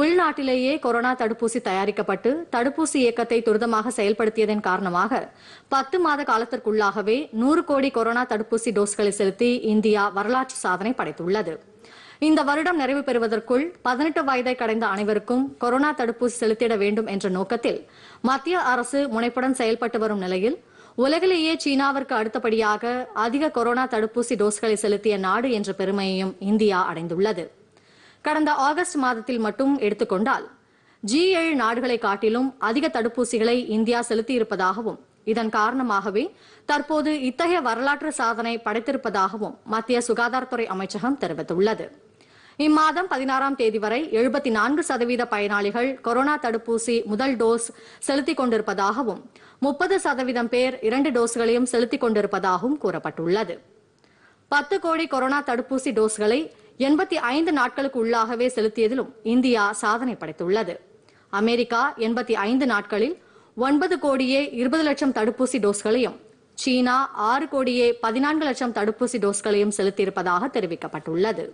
உள்நாட்டிலேயே கொரோனா தடுப்பூசி தயாரிக்கப்பட்டு தடுப்பூசி இயக்கத்தை துரிதமாக செயல்படுத்தியதன் காரணமாக பத்து மாத காலத்திற்குள்ளாகவே நூறு கோடி கொரோனா தடுப்பூசி டோஸ்களை செலுத்தி இந்தியா வரலாற்று சாதனை படைத்துள்ளது இந்த வருடம் நிறைவு பெறுவதற்குள் பதினெட்டு வயதை கடந்த அனைவருக்கும் கொரோனா தடுப்பூசி செலுத்திட வேண்டும் என்ற நோக்கத்தில் மத்திய அரசு முனைப்புடன் செயல்பட்டு வரும் நிலையில் உலகிலேயே சீனாவிற்கு அடுத்தபடியாக அதிக கொரோனா தடுப்பூசி டோஸ்களை செலுத்திய நாடு என்ற பெருமையையும் இந்தியா அடைந்துள்ளது கடந்த ஆகஸ்ட் மாதத்தில் மட்டும் எடுத்துக்கொண்டால் ஜி ஏழு நாடுகளை காட்டிலும் அதிக தடுப்பூசிகளை இந்தியா செலுத்தியிருப்பதாகவும் இதன் காரணமாகவே தற்போது இத்தகைய வரலாற்று சாதனை படைத்திருப்பதாகவும் மத்திய சுகாதாரத்துறை அமைச்சகம் தெரிவித்துள்ளது இம்மாதம் பதினாறாம் தேதி வரை எழுபத்தி நான்கு சதவீத பயனாளிகள் கொரோனா தடுப்பூசி முதல் டோஸ் செலுத்திக் கொண்டிருப்பதாகவும் முப்பது சதவீதம் பேர் இரண்டு டோஸ்களையும் செலுத்திக் கொண்டிருப்பதாகவும் கூறப்பட்டுள்ளது பத்து கோடி கொரோனா தடுப்பூசி டோஸ்களை எண்பத்தி ஐந்து நாட்களுக்கு உள்ளாகவே செலுத்தியதிலும் இந்தியா சாதனை படைத்துள்ளது அமெரிக்கா எண்பத்தி ஐந்து நாட்களில் ஒன்பது கோடியே இருபது லட்சம் தடுப்பூசி டோஸ்களையும் சீனா ஆறு கோடியே பதினான்கு லட்சம் தடுப்பூசி டோஸ்களையும் செலுத்தியிருப்பதாக தெரிவிக்கப்பட்டுள்ளது